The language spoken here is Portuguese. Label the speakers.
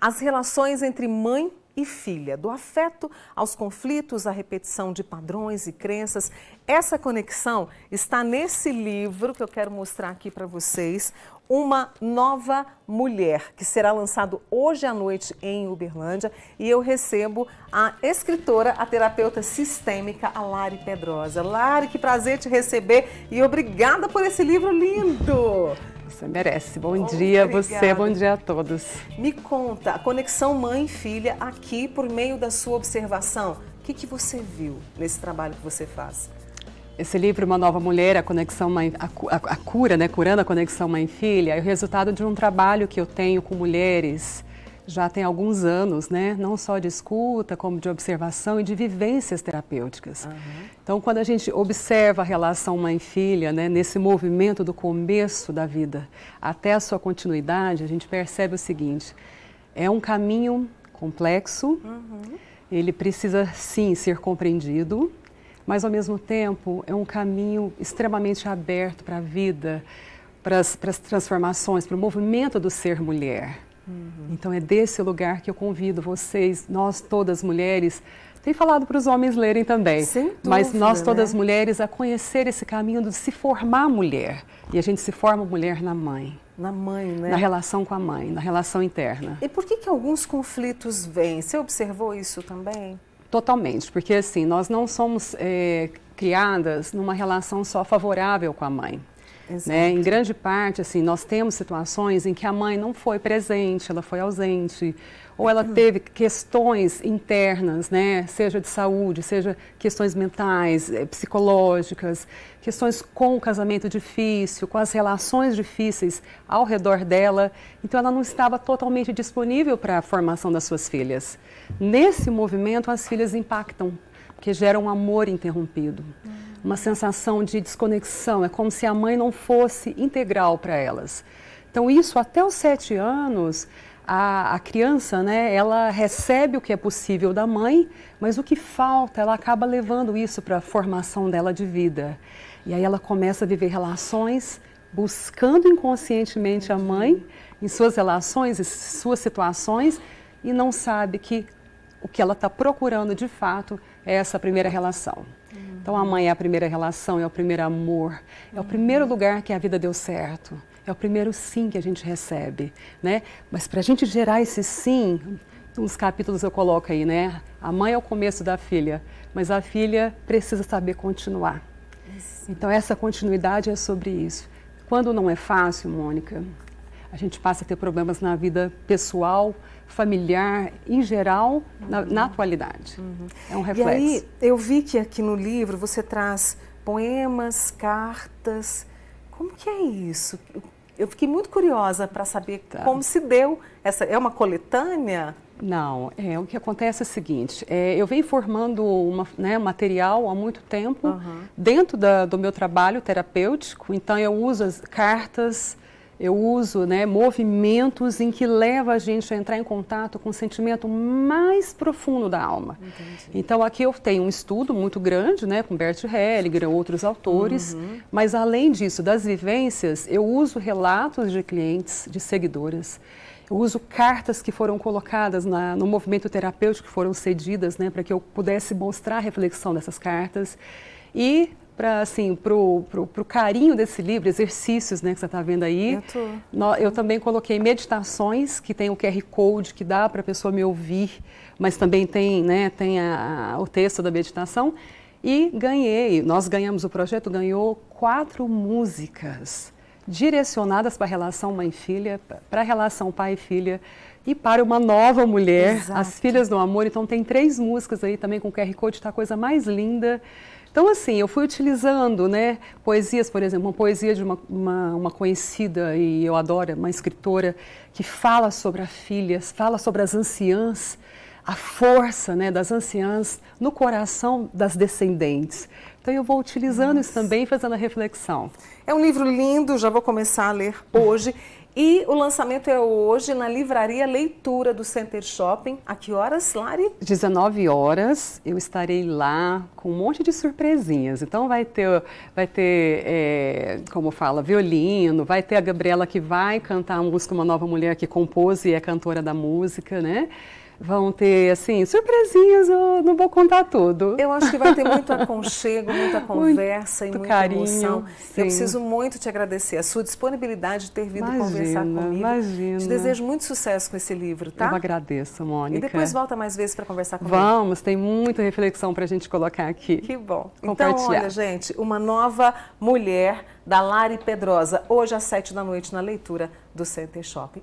Speaker 1: As relações entre mãe e filha, do afeto aos conflitos, à repetição de padrões e crenças. Essa conexão está nesse livro que eu quero mostrar aqui para vocês, Uma Nova Mulher, que será lançado hoje à noite em Uberlândia. E eu recebo a escritora, a terapeuta sistêmica, a Lari Pedrosa. Lari, que prazer te receber e obrigada por esse livro lindo! Você merece. Bom Obrigada. dia a você, bom dia a todos. Me conta, a conexão mãe-filha aqui por meio da sua observação. O que, que você viu nesse trabalho que você faz?
Speaker 2: Esse livro, Uma Nova Mulher, a conexão mãe, a, a, a cura, né, curando a conexão mãe-filha, é o resultado de um trabalho que eu tenho com mulheres já tem alguns anos, né? Não só de escuta, como de observação e de vivências terapêuticas. Uhum. Então, quando a gente observa a relação mãe-filha, né, nesse movimento do começo da vida até a sua continuidade, a gente percebe o seguinte: é um caminho complexo, uhum. ele precisa sim ser compreendido, mas ao mesmo tempo é um caminho extremamente aberto para a vida, para as transformações, para o movimento do ser mulher. Uhum. Então é desse lugar que eu convido vocês, nós todas mulheres, tem falado para os homens lerem também, dúvida, mas nós todas né? mulheres a conhecer esse caminho de se formar mulher. E a gente se forma mulher na mãe.
Speaker 1: Na mãe, né? Na relação
Speaker 2: com a mãe, na relação interna.
Speaker 1: E por que, que alguns conflitos vêm? Você observou isso também?
Speaker 2: Totalmente, porque assim, nós não somos é, criadas numa relação só favorável com a mãe. Né? Em grande parte, assim, nós temos situações em que a mãe não foi presente, ela foi ausente, ou ela uhum. teve questões internas, né? seja de saúde, seja questões mentais, eh, psicológicas, questões com o casamento difícil, com as relações difíceis ao redor dela. Então, ela não estava totalmente disponível para a formação das suas filhas. Nesse movimento, as filhas impactam, porque geram um amor interrompido. Uhum uma sensação de desconexão, é como se a mãe não fosse integral para elas. Então, isso até os sete anos, a, a, criança, né, ela recebe o que é possível da mãe, mas o que falta, ela acaba levando isso para a formação dela de vida. E aí ela começa a viver relações buscando inconscientemente a mãe em suas relações, em suas situações, e não sabe que o que ela está procurando de fato é essa primeira relação. Então a mãe é a primeira relação, é o primeiro amor, é o primeiro lugar que a vida deu certo. É o primeiro sim que a gente recebe, né? Mas para a gente gerar esse sim, uns capítulos eu coloco aí, né? A mãe é o começo da filha, mas a filha precisa saber continuar. Então essa continuidade é sobre isso. Quando não é fácil, Mônica, a gente passa a ter problemas na vida pessoal, familiar, em geral, uhum. na, na, atualidade. Uhum. É um reflexo. E aí,
Speaker 1: eu vi que aqui no livro você traz poemas, cartas. Como que é isso? Eu fiquei muito curiosa para saber tá. como se deu essa. É uma coletânea? Não, é o que acontece é o seguinte: é, eu venho formando uma, né,
Speaker 2: material há muito tempo uhum. dentro da, do meu trabalho terapêutico. Então eu uso as cartas, eu uso né, movimentos em que leva a gente a entrar em contato com o sentimento mais profundo da alma. Entendi. Então aqui eu tenho um estudo muito grande, né, com Bert Hellinger, outros autores, uhum. mas além disso, das vivências, eu uso relatos de clientes, de seguidoras, eu uso cartas que foram colocadas na, no movimento terapêutico, que foram cedidas, né, para que eu pudesse mostrar a reflexão dessas cartas. E para assim, pro, pro, pro, carinho desse livro, exercícios, né, que você está vendo aí. Eu, tô... no, eu também coloquei meditações, que tem o QR Code que dá para a pessoa me ouvir, mas também tem, né, tem a, a, o texto da meditação. E ganhei, nós ganhamos, o projeto ganhou quatro músicas direcionadas para a relação mãe-filha, para a relação pai-filha, e para uma nova mulher, Exato. As Filhas do Amor. Então tem três músicas aí também com QR Code, tá a coisa mais linda. Então, assim, eu fui utilizando né, poesias, por exemplo, uma poesia de uma, uma, uma, conhecida, e eu adoro, é uma escritora, que fala sobre as filhas, fala sobre as anciãs, a força né, das anciãs no coração das
Speaker 1: descendentes. Então eu vou utilizando Nossa. isso também, fazendo a reflexão. É um livro lindo, já vou começar a ler hoje. E o lançamento é hoje na Livraria Leitura do Center Shopping. A que horas, Lari?
Speaker 2: 19 horas. Eu estarei lá com um monte de surpresinhas. Então vai ter, vai ter é, como fala, violino, vai ter a Gabriela que vai cantar a música, uma nova mulher que compôs e é cantora da música, né? vão ter, assim, surpresinhas, eu não vou contar tudo. Eu acho que vai ter muito
Speaker 1: aconchego, muita conversa muito e muita carinho, emoção. Sim. Eu preciso muito te agradecer a sua disponibilidade de ter vindo imagina, conversar comigo. Imagina. Te desejo muito sucesso com esse livro, tá? Eu agradeço, Mônica. E depois volta mais vezes para conversar comigo. Vamos,
Speaker 2: tem muita reflexão para a gente colocar
Speaker 1: aqui. Que bom. Então, olha, gente, uma nova mulher da Lari Pedrosa, hoje às sete da noite na leitura do Center Shopping.